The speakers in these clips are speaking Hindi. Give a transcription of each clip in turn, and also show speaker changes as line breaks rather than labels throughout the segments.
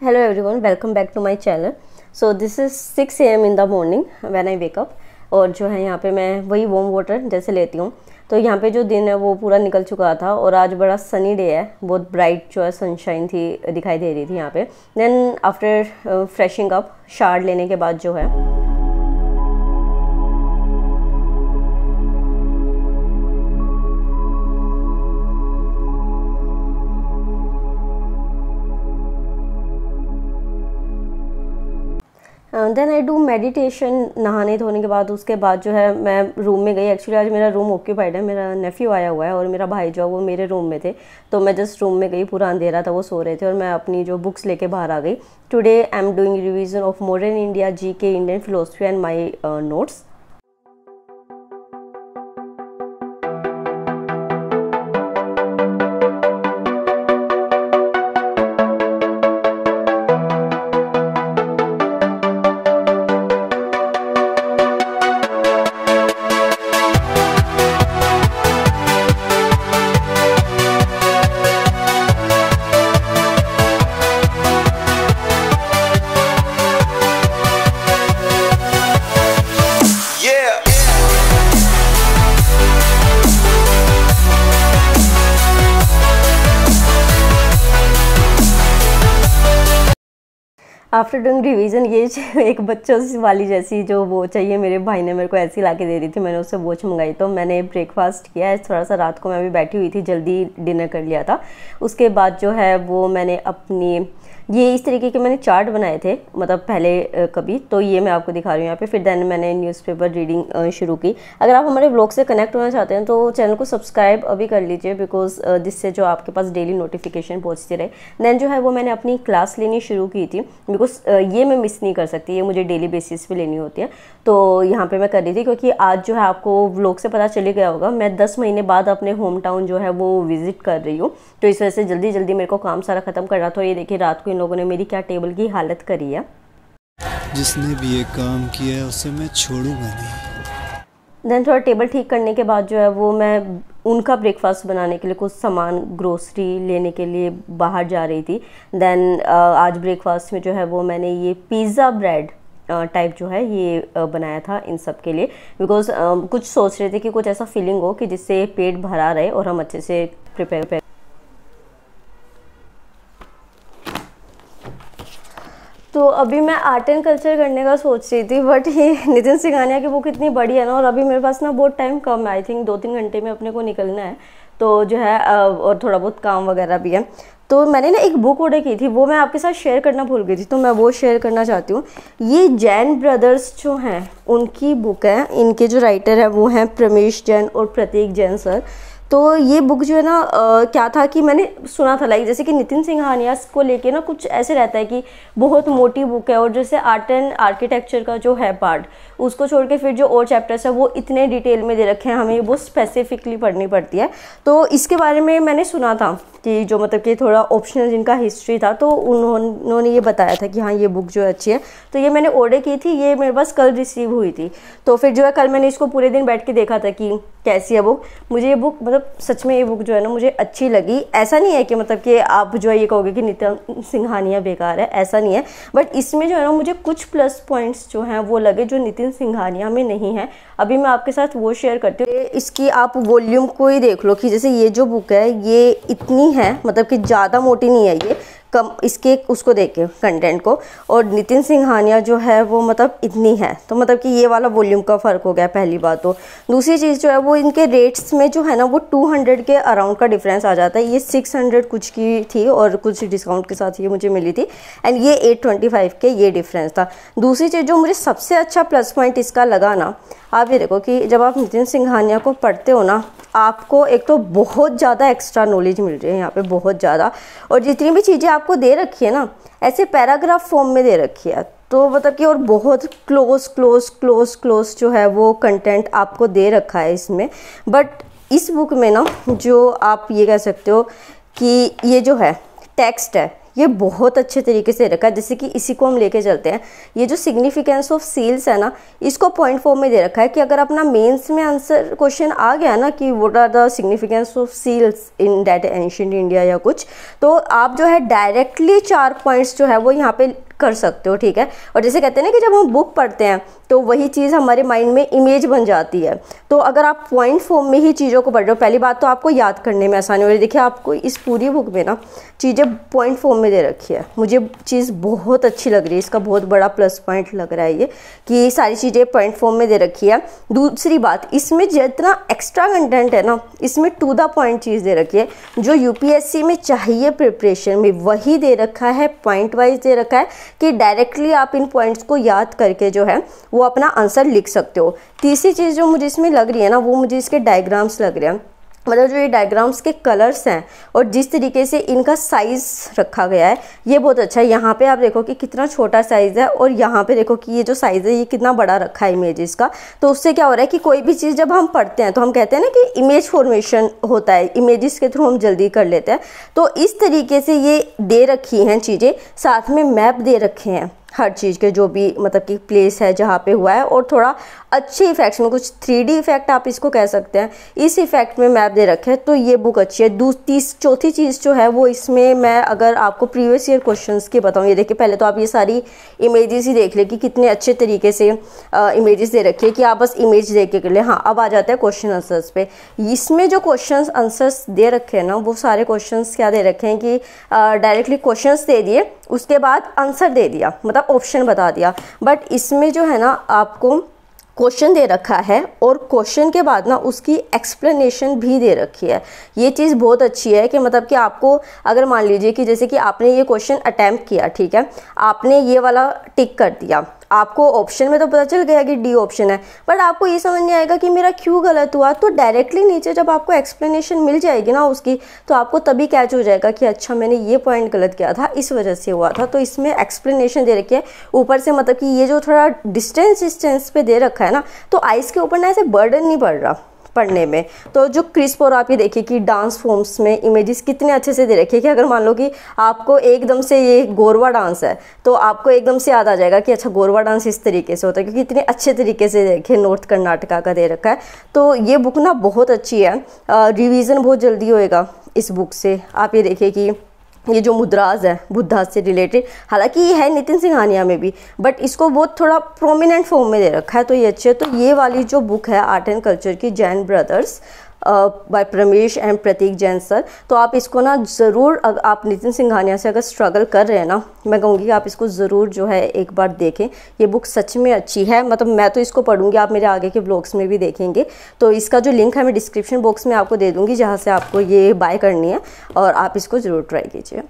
hello everyone welcome back to my channel so this is 6 am in the morning when i wake up और जो है यहाँ पे मैं वही वॉम वाटर जैसे लेती हूँ तो यहाँ पे जो दिन है वो पूरा निकल चुका था और आज बड़ा सनी डे है बहुत ब्राइट जो है सनशाइन थी दिखाई दे रही थी यहाँ पे देन आफ्टर फ्रेशिंग अप शार्ड लेने के बाद जो है देन आई डू मेडिटेशन नहाने धोने के बाद उसके बाद जो है मैं रूम में गई एक्चुअली आज मेरा रूम ऑक्यूपाइड है मेरा नेफ्यू आया हुआ है और मेरा भाई जो है वो मेरे रूम में थे तो मैं जस्ट रूम में गई पूरा अंधेरा था वो सो रहे थे और मैं अपनी जो बुक्स लेके बाहर आ गई today I am doing revision of modern India जी के Indian philosophy and my notes after doing revision ये एक बच्चों वाली जैसी जो वो चाहिए मेरे भाई ने मेरे को ऐसी ला के दे दी थी मैंने उससे वोच मंगाई तो मैंने ब्रेकफास्ट किया है थोड़ा सा रात को मैं भी बैठी हुई थी जल्दी डिनर कर लिया था उसके बाद जो है वो मैंने अपनी ये इस तरीके के मैंने चार्ट बनाए थे मतलब पहले कभी तो ये मैं आपको दिखा रही हूँ यहाँ पे फिर देन मैंने न्यूज़पेपर रीडिंग शुरू की अगर आप हमारे ब्लॉग से कनेक्ट होना चाहते हैं तो चैनल को सब्सक्राइब अभी कर लीजिए बिकॉज जिससे जो आपके पास डेली नोटिफिकेशन पहुँचती रहे दैन जो है वो मैंने अपनी क्लास लेनी शुरू की थी बिकॉज ये मैं मिस नहीं कर सकती ये मुझे डेली बेसिस पर लेनी होती है तो यहाँ पर मैं कर रही थी क्योंकि आज जो है आपको ब्लॉग से पता चले गया होगा मैं दस महीने बाद अपने होम टाउन जो है वो विज़िट कर रही हूँ तो इस वजह से जल्दी जल्दी मेरे को काम सारा ख़त्म करना था ये देखिए रात को लोगों ने मेरी क्या टेबल की हालत करी है जिसने भी ये काम किया है उसे मैं छोड़ूंगा नहीं देन थोड़ा टेबल ठीक करने के बाद जो है वो मैं उनका ब्रेकफास्ट बनाने के लिए कुछ सामान ग्रोसरी लेने के लिए बाहर जा रही थी देन आज ब्रेकफास्ट में जो है वो मैंने ये पिज़्ज़ा ब्रेड टाइप जो है ये बनाया था इन सब के लिए बिकॉज कुछ सोच रहे थे कि कुछ ऐसा फीलिंग हो कि जिससे पेट भरा रहे और हम अच्छे से प्रिपेयर तो अभी मैं आर्ट एंड कल्चर करने का सोच रही थी बट ये नितिन सिंघानिया की बुक इतनी बड़ी है ना और अभी मेरे पास ना बहुत टाइम कम है आई थिंक दो तीन घंटे में अपने को निकलना है तो जो है और थोड़ा बहुत काम वगैरह भी है तो मैंने ना एक बुक ऑर्डर की थी वो मैं आपके साथ शेयर करना भूल गई थी तो मैं वो शेयर करना चाहती हूँ ये जैन ब्रदर्स जो हैं उनकी बुक है इनके जो राइटर है वो हैं प्रमेश जैन और प्रतीक जैन सर तो ये बुक जो है ना आ, क्या था कि मैंने सुना था लाइक जैसे कि नितिन सिंघानिया को लेके ना कुछ ऐसे रहता है कि बहुत मोटी बुक है और जैसे आर्ट एंड आर्किटेक्चर का जो है पार्ट उसको छोड़ के फिर जो और चैप्टर्स है वो इतने डिटेल में दे रखे हैं हमें वो स्पेसिफिकली पढ़नी पड़ती है तो इसके बारे में मैंने सुना था कि जो मतलब कि थोड़ा ऑप्शनल जिनका हिस्ट्री था तो उन्होंने ये बताया था कि हाँ ये बुक जो है अच्छी है तो ये मैंने ऑर्डर की थी ये मेरे पास कल रिसीव हुई थी तो फिर जो है कल मैंने इसको पूरे दिन बैठ के देखा था कि कैसी है बुक मुझे ये बुक मतलब सच में ये बुक जो है ना मुझे अच्छी लगी ऐसा नहीं है कि मतलब कि आप जो है ये कहोगे कि नित्या सिंघानिया बेकार है ऐसा नहीं है बट इसमें जो है ना मुझे कुछ प्लस पॉइंट्स जो हैं वो लगे जो नितिन सिंघानिया में नहीं है अभी मैं आपके साथ वो शेयर करती हूँ इसकी आप वॉल्यूम को ही देख लो कि जैसे ये जो बुक है ये इतनी है मतलब कि ज़्यादा मोटी नहीं है ये कम इसके उसको के कंटेंट को और नितिन सिंघानिया जो है वो मतलब इतनी है तो मतलब कि ये वाला वॉल्यूम का फ़र्क हो गया पहली बात तो दूसरी चीज़ जो है वो इनके रेट्स में जो है ना वो 200 के अराउंड का डिफरेंस आ जाता है ये 600 कुछ की थी और कुछ डिस्काउंट के साथ ये मुझे मिली थी एंड ये एट के ये डिफरेंस था दूसरी चीज़ जो मुझे सबसे अच्छा प्लस पॉइंट इसका लगा ना आप ये देखो कि जब आप नितिन सिंघानिया को पढ़ते हो ना आपको एक तो बहुत ज़्यादा एक्स्ट्रा नॉलेज मिल रही है यहाँ पे बहुत ज़्यादा और जितनी भी चीज़ें आपको दे रखी है ना ऐसे पैराग्राफ फॉर्म में दे रखी है तो मतलब कि और बहुत क्लोज क्लोज क्लोज क्लोज जो है वो कंटेंट आपको दे रखा है इसमें बट इस बुक में ना जो आप ये कह सकते हो कि ये जो है टेक्स्ट है ये बहुत अच्छे तरीके से रखा है जैसे कि इसी को हम लेके चलते हैं ये जो सिग्निफिकेंस ऑफ सील्स है ना इसको पॉइंट फॉर्म में दे रखा है कि अगर अपना मेंस में आंसर क्वेश्चन आ गया ना कि what are the significance of seals in that ancient India या कुछ तो आप जो है डायरेक्टली चार पॉइंट्स जो है वो यहाँ पे कर सकते हो ठीक है और जैसे कहते हैं ना कि जब हम बुक पढ़ते हैं तो वही चीज़ हमारे माइंड में इमेज बन जाती है तो अगर आप पॉइंट फॉर्म में ही चीज़ों को पढ़ रहे हो पहली बात तो आपको याद करने में आसानी हो रही है देखिए आपको इस पूरी बुक में ना चीज़ें पॉइंट फॉर्म में दे रखी है मुझे चीज़ बहुत अच्छी लग रही है इसका बहुत बड़ा प्लस पॉइंट लग रहा है ये कि सारी चीज़ें पॉइंट फॉर्म में दे रखी है दूसरी बात इसमें जितना एक्स्ट्रा कंटेंट है ना इसमें टू द पॉइंट चीज़ दे रखी है जो यूपीएससी में चाहिए प्रिपरेशन में वही दे रखा है पॉइंट वाइज दे रखा है कि डायरेक्टली आप इन पॉइंट्स को याद करके जो है वो अपना आंसर लिख सकते हो तीसरी चीज़ जो मुझे इसमें लग रही है ना वो मुझे इसके डायग्राम्स लग रहे हैं मतलब जो ये डायग्राम्स के कलर्स हैं और जिस तरीके से इनका साइज़ रखा गया है ये बहुत अच्छा है यहाँ पे आप देखो कि कितना छोटा साइज़ है और यहाँ पे देखो कि ये जो साइज़ है ये कितना बड़ा रखा है इमेजेस का तो उससे क्या हो रहा है कि कोई भी चीज़ जब हम पढ़ते हैं तो हम कहते हैं ना कि इमेज फॉर्मेशन होता है इमेज़ के थ्रू हम जल्दी कर लेते हैं तो इस तरीके से ये दे रखी हैं चीज़ें साथ में मैप दे रखे हैं हर चीज़ के जो भी मतलब कि प्लेस है जहाँ पे हुआ है और थोड़ा अच्छे इफेक्ट्स में कुछ थ्री डी इफेक्ट आप इसको कह सकते हैं इस इफेक्ट में मैप दे रखे तो ये बुक अच्छी है दूसरी चौथी चीज़ जो है वो इसमें मैं अगर आपको प्रीवियस ईयर क्वेश्चन के बताऊँ ये देखिए पहले तो आप ये सारी इमेजेस ही देख लें कि कितने अच्छे तरीके से इमेजेस दे रखी है कि आप बस इमेज देख के कर लें हाँ अब आ जाते हैं क्वेश्चन आंसर्स पे इसमें जो क्वेश्चन आंसर्स दे रखे हैं ना वो सारे क्वेश्चन क्या दे रखे हैं कि डायरेक्टली क्वेश्चन दे दिए उसके बाद आंसर दे दिया मतलब ऑप्शन बता दिया बट इसमें जो है ना आपको क्वेश्चन दे रखा है और क्वेश्चन के बाद ना उसकी एक्सप्लेनेशन भी दे रखी है ये चीज़ बहुत अच्छी है कि मतलब कि आपको अगर मान लीजिए कि जैसे कि आपने ये क्वेश्चन अटैम्प्ट किया ठीक है आपने ये वाला टिक कर दिया आपको ऑप्शन में तो पता चल गया कि डी ऑप्शन है बट आपको ये समझ नहीं आएगा कि मेरा क्यों गलत हुआ तो डायरेक्टली नीचे जब आपको एक्सप्लेनेशन मिल जाएगी ना उसकी तो आपको तभी कैच हो जाएगा कि अच्छा मैंने ये पॉइंट गलत किया था इस वजह से हुआ था तो इसमें एक्सप्लेनेशन दे रखी है ऊपर से मतलब कि ये जो थोड़ा डिस्टेंस डिस्टेंस पे दे रखा है ना तो आइस के ऊपर ना ऐसे बर्डन नहीं पड़ रहा पढ़ने में तो जो क्रिस्प और आप ये देखिए कि डांस फॉर्म्स में इमेजेस कितने अच्छे से दे रखे हैं कि अगर मान लो कि आपको एकदम से ये गोरवा डांस है तो आपको एकदम से याद आ जाएगा कि अच्छा गोरवा डांस इस तरीके से होता है क्योंकि इतने अच्छे तरीके से देखे नॉर्थ कर्नाटका का दे रखा है तो ये बुक ना बहुत अच्छी है रिविज़न बहुत जल्दी होएगा इस बुक से आप ये देखिए कि ये जो मुद्राज है बुद्धा से रिलेटेड हालांकि ये है नितिन सिंघानिया में भी बट इसको बहुत थोड़ा प्रोमिनेंट फॉर्म में दे रखा है तो ये अच्छे तो ये वाली जो बुक है आर्ट एंड कल्चर की Jain brothers by Pramesh and Prateek Jain sir तो आप इसको ना ज़रूर आप नितिन सिंघानिया से अगर स्ट्रगल कर रहे हैं ना मैं कहूँगी कि आप इसको ज़रूर जो है एक बार देखें ये बुक सच में अच्छी है मतलब मैं तो इसको पढ़ूंगी आप मेरे आगे के ब्लॉग्स में भी देखेंगे तो इसका जो लिंक है मैं डिस्क्रिप्शन बॉक्स में आपको दे दूँगी जहाँ से आपको ये बाय करनी है और आप इसको ज़रूर ट्राई कीजिए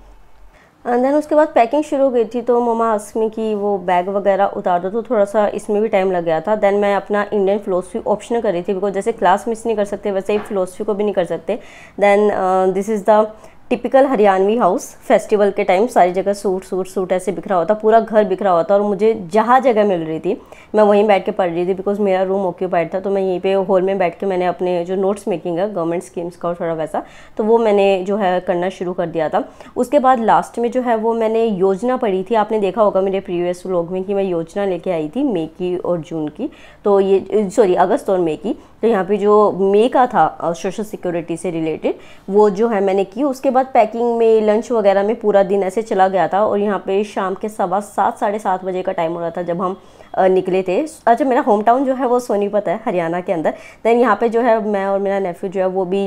देन उसके बाद पैकिंग शुरू हो गई थी तो ममा उसमें कि वो बैग वगैरह उतार दो तो थोड़ा सा इसमें भी टाइम लग गया था देन मैं अपना इंडियन फ़िलोसफी ऑप्शनल कर रही थी बिकॉज जैसे क्लास मिस नहीं कर सकते वैसे ही फ़िलोसफी को भी नहीं कर सकते then this is the typical Haryanvi house festival के टाइम सारी जगह सूट सूट सूट ऐसे बिखरा हुआ था पूरा घर बिखरा हुआ था और मुझे जहाँ जगह मिल रही थी मैं वहीं बैठ के पढ़ रही थी बिकॉज मेरा रूम ऑक्यूपाइड था तो मैं यहीं पे हॉल में बैठ के मैंने अपने जो नोट्स मेकिंग है गवर्नमेंट स्कीम्स का और थोड़ा वैसा तो वो मैंने जो है करना शुरू कर दिया था उसके बाद लास्ट में जो है वो मैंने योजना पढ़ी थी आपने देखा होगा मेरे प्रीवियस व्लॉग में कि मैं योजना लेके आई थी मई की और जून की तो ये सॉरी अगस्त और मई की तो यहाँ पे जो मे का था सोशल सिक्योरिटी से रिलेटेड वो जो है मैंने की उसके बाद पैकिंग में लंच वगैरह में पूरा दिन ऐसे चला गया था और यहाँ पे शाम के सवा सात साढ़े सात बजे का टाइम हो रहा था जब हम निकले थे अच्छा मेरा होम टाउन जो है वो सोनीपत है हरियाणा के अंदर दैन यहाँ पर जो है मैं और मेरा नेफ्यू जो है वो भी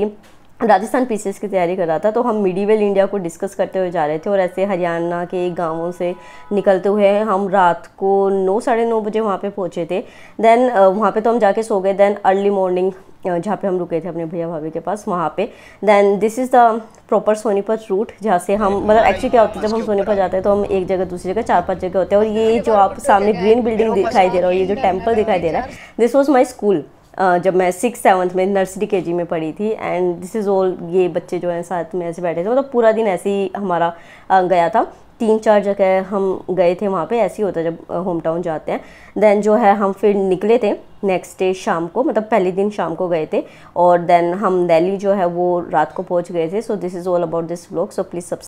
राजस्थान पी की तैयारी कर रहा था तो हम मिडीवेल इंडिया को डिस्कस करते हुए जा रहे थे और ऐसे हरियाणा के गांवों से निकलते हुए हम रात को नौ साढ़े नौ बजे वहाँ पे पहुँचे थे देन वहाँ पे तो हम जाके सो गए देन अर्ली मॉर्निंग जहाँ पे हम रुके थे अपने भैया भाभी के पास वहाँ पे then this is the proper Sonipat route जहाँ से हम मतलब एक्चुअली क्या होता है जब हम सोनीपत जाते हैं तो हम एक जगह दूसरी जगह चार पांच जगह होते हैं और ये जो आप सामने ग्रीन बिल्डिंग दिखाई दे रहा है ये जो टेम्पल दिखाई दे रहा है दिस वॉज माई स्कूल जब मैं सिक्स सेवन्थ में नर्सरी के जी में पढ़ी थी एंड दिस इज़ ऑल ये बच्चे जो हैं साथ में ऐसे बैठे थे मतलब पूरा दिन ऐसे ही हमारा गया था तीन चार जगह हम गए थे वहाँ पे ऐसे ही होता जब होम टाउन जाते हैं दैन जो है हम फिर निकले थे नेक्स्ट डे शाम को मतलब पहले दिन शाम को गए थे और देन हम दिल्ली जो है वो रात को पहुँच गए थे so this is all about this blog so please सब